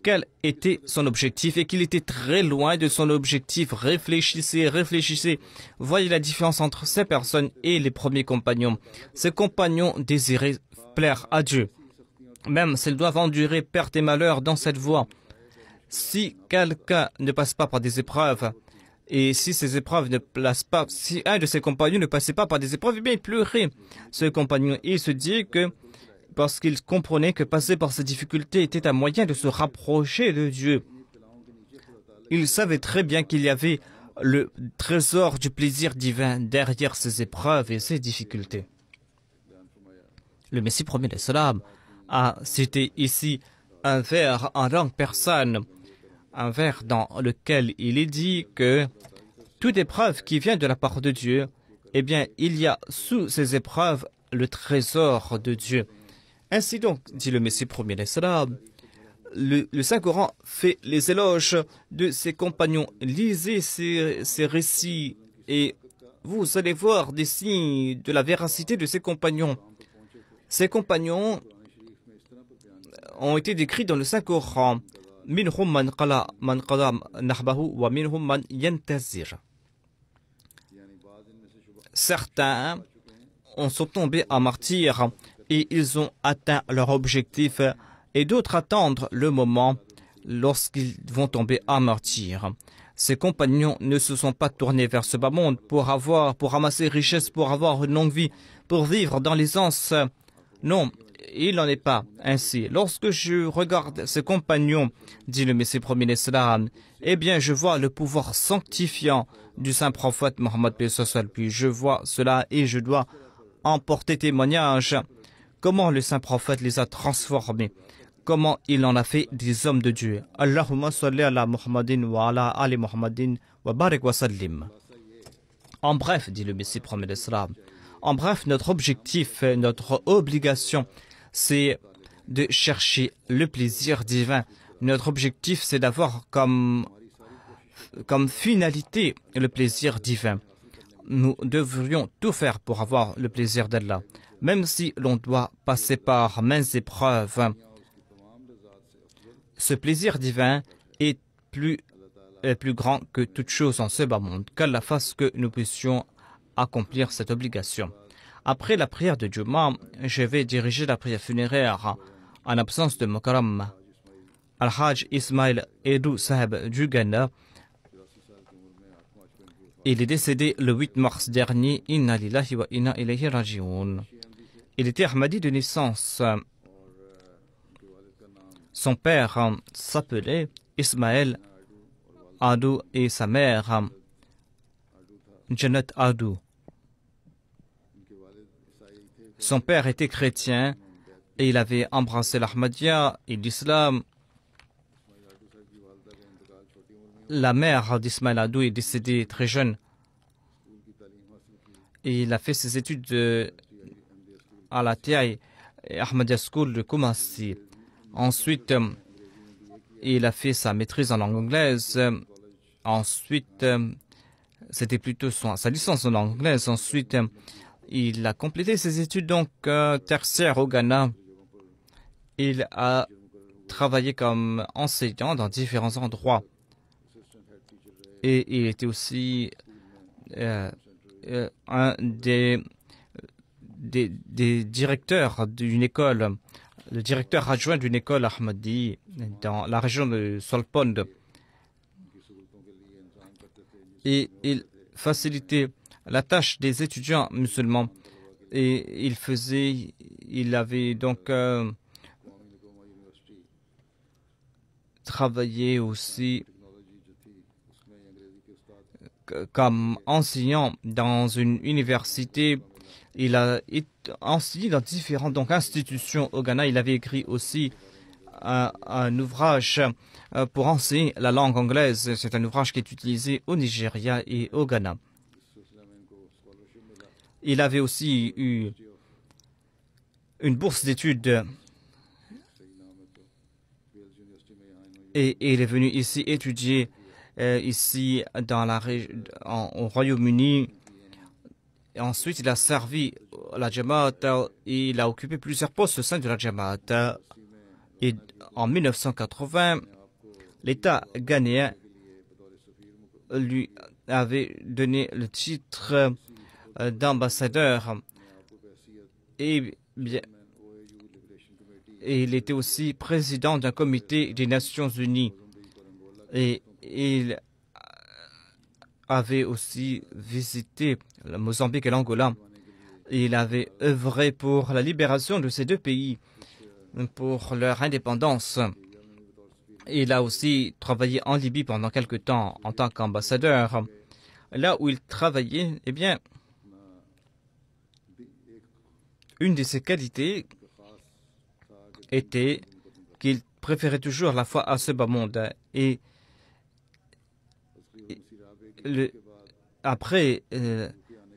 quel était son objectif et qu'il était très loin de son objectif. Réfléchissez, réfléchissez. Voyez la différence entre ces personnes et les premiers compagnons. Ces compagnons désiraient plaire à Dieu, même s'ils doivent endurer perte et malheur dans cette voie. Si quelqu'un ne passe pas par des épreuves, et si ces épreuves ne placent pas, si un de ses compagnons ne passait pas par des épreuves, eh bien il pleurait. Ce compagnon, il se dit que parce qu'ils comprenaient que passer par ces difficultés était un moyen de se rapprocher de Dieu. Ils savaient très bien qu'il y avait le trésor du plaisir divin derrière ces épreuves et ces difficultés. Le Messie premier des Salam a cité ici un vers en langue persane, un vers dans lequel il est dit que toute épreuve qui vient de la part de Dieu, eh bien, il y a sous ces épreuves le trésor de Dieu. Ainsi donc, dit le Messie premier des le, le Saint-Coran fait les éloges de ses compagnons. Lisez ces, récits et vous allez voir des signes de la véracité de ses compagnons. Ses compagnons ont été décrits dans le Saint-Coran. Certains ont sont tombés à martyrs et ils ont atteint leur objectif et d'autres attendent le moment lorsqu'ils vont tomber à martyr. Ces compagnons ne se sont pas tournés vers ce bas monde pour avoir, pour ramasser richesse, pour avoir une longue vie, pour vivre dans l'aisance. Non, il n'en est pas ainsi. Lorsque je regarde ces compagnons, dit le Messie premier eh bien je vois le pouvoir sanctifiant du saint prophète Mohammed puis je vois cela et je dois en porter témoignage comment le saint prophète les a transformés, comment il en a fait des hommes de Dieu. Allahumma salli ala Muhammadin wa ala ali Muhammadin wa barik wa sallim. En bref, dit le Messie promet d'Islam, en bref, notre objectif, notre obligation, c'est de chercher le plaisir divin. Notre objectif, c'est d'avoir comme, comme finalité le plaisir divin. Nous devrions tout faire pour avoir le plaisir d'Allah même si l'on doit passer par mains épreuves. Ce plaisir divin est plus, plus grand que toute chose en ce bas monde, la fasse que nous puissions accomplir cette obligation. Après la prière de Juma, je vais diriger la prière funéraire en absence de Mokaram Al-Hajj Ismail Edou Saheb du Ghana. Il est décédé le 8 mars dernier. in lillahi wa inna ilayhi raji'un. Il était Ahmadi de naissance. Son père euh, s'appelait Ismaël Adou et sa mère euh, Janet Adou. Son père était chrétien et il avait embrassé l'Ahmadiyya et l'islam. La mère d'Ismaël Adou est décédée très jeune. Et il a fait ses études euh, à la TI Ahmadiyya School de Kumasi. Ensuite, il a fait sa maîtrise en langue anglaise. Ensuite, c'était plutôt sa licence en langue anglaise. Ensuite, il a complété ses études donc euh, tertiaires au Ghana. Il a travaillé comme enseignant dans différents endroits. Et il était aussi euh, euh, un des des, directeurs d'une école, le directeur adjoint d'une école Ahmadi dans la région de Solpond. Et il facilitait la tâche des étudiants musulmans. Et il faisait, il avait donc euh, travaillé aussi comme enseignant dans une université il a enseigné dans différentes donc, institutions au Ghana. Il avait écrit aussi un, ouvrage euh, pour enseigner la langue anglaise. C'est un ouvrage qui est utilisé au Nigeria et au Ghana. Il avait aussi eu une bourse d'études et, il est venu ici étudier euh, ici dans la en, au Royaume-Uni ensuite, il a servi la Jamaat et il a occupé plusieurs postes au sein de la Jamaat. Et en 1980, l'État ghanéen lui avait donné le titre euh, d'ambassadeur. Et, et il était aussi président d'un comité des Nations Unies. Et il avait aussi visité le Mozambique et l'Angola. Il avait œuvré pour la libération de ces deux pays, pour leur indépendance. Il a aussi travaillé en Libye pendant quelque temps en tant qu'ambassadeur. Là où il travaillait, eh bien, une de ses qualités était qu'il préférait toujours la foi à ce bas monde. Et après euh,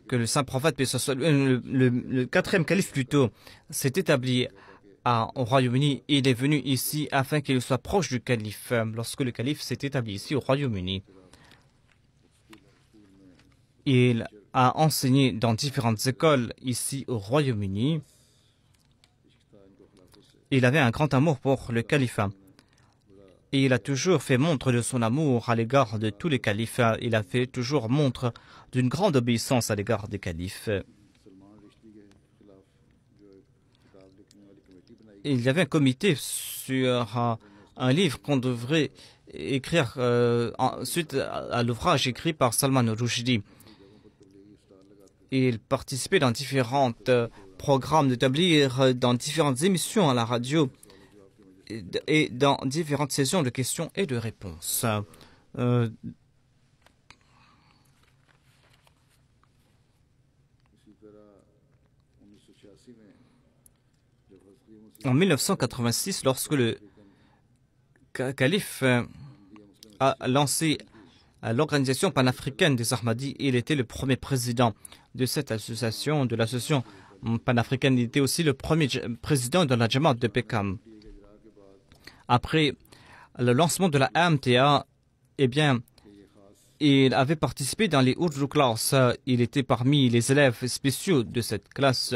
que le saint prophète, le, le, quatrième calife plutôt, s'est établi au Royaume-Uni il est venu ici afin qu'il soit proche du calife lorsque le calife s'est établi ici au Royaume-Uni. Il a enseigné dans différentes écoles ici au Royaume-Uni. Il avait un grand amour pour le califat et il a toujours fait montre de son amour à l'égard de tous les califes. Il a fait toujours montre d'une grande obéissance à l'égard des califes. Il y avait un comité sur euh, un, livre qu'on devrait écrire euh, suite à, l'ouvrage écrit par Salman Rushdie. Il participait dans différents euh, programmes d'établir dans différentes émissions à la radio et dans différentes sessions de questions et de réponses. Euh, en 1986, lorsque le calife euh, a lancé l'organisation panafricaine des Ahmadis, il était le premier président de cette association, de l'association panafricaine. Il était aussi le premier président de la Jamaat de Pekam. Après le lancement de la MTA, eh bien, il avait participé dans les Urdu classes. Il était parmi les élèves spéciaux de cette classe.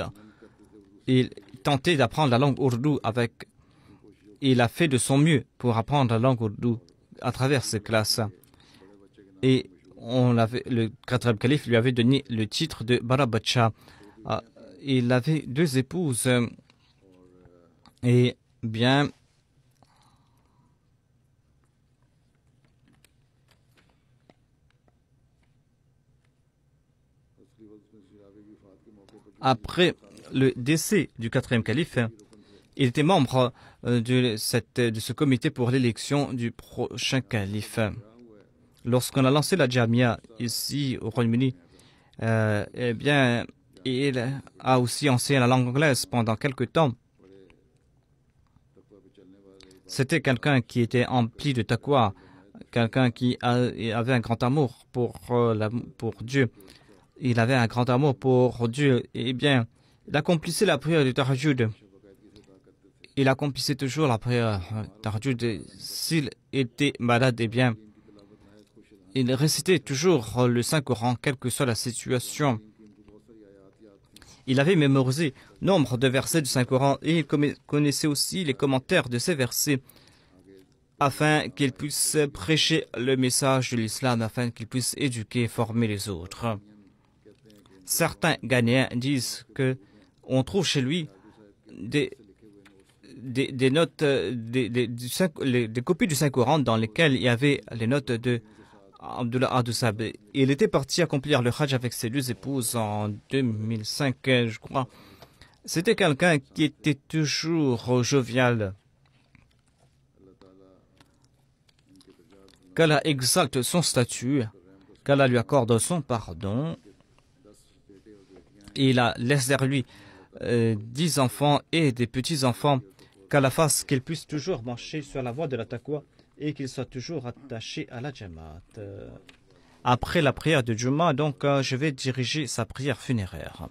Il tentait d'apprendre la langue Urdu avec. Il a fait de son mieux pour apprendre la langue Urdu à travers ces classes. Et on avait, le Khatrab Khalif lui avait donné le titre de Barabacha. Ah, il avait deux épouses. Et bien, après le décès du quatrième calife, hein. il était membre euh, de, ce comité pour l'élection du prochain calife. Lorsqu'on a lancé la Jamia ici au Royaume-Uni, euh, eh bien, il a aussi enseigné la langue anglaise pendant quelques temps. C'était quelqu'un qui était empli de taqwa, quelqu'un qui avait un grand amour pour euh, Dieu il avait un grand amour pour Dieu. et eh bien, il accomplissait la prière de Tarjoud. Il accomplissait toujours la prière de euh, Tarjoud. S'il était malade, et eh bien, il récitait toujours euh, le Saint-Coran, quelle que soit la situation. Il avait mémorisé nombre de versets du Saint-Coran et il connaissait aussi les commentaires de ces versets afin qu'il puisse prêcher le message de l'islam, afin qu'il puisse éduquer et former les autres certains Ghanéens disent que on trouve chez lui des, des, notes, euh, des, copies du Saint-Coran dans lesquelles il y avait les notes de Abdullah Il était parti accomplir le Hajj avec ses deux épouses en 2005, je crois. C'était quelqu'un qui était toujours jovial. Qu'Allah exalte son statut, qu'Allah lui accorde son pardon il a laissé derrière lui euh, dix enfants et des petits-enfants, qu'à la face, qu'ils puissent toujours marcher sur la voie de la et qu'ils soient toujours attachés à la Jamaat. Euh, après la prière de Juma, donc, euh, je vais diriger sa prière funéraire.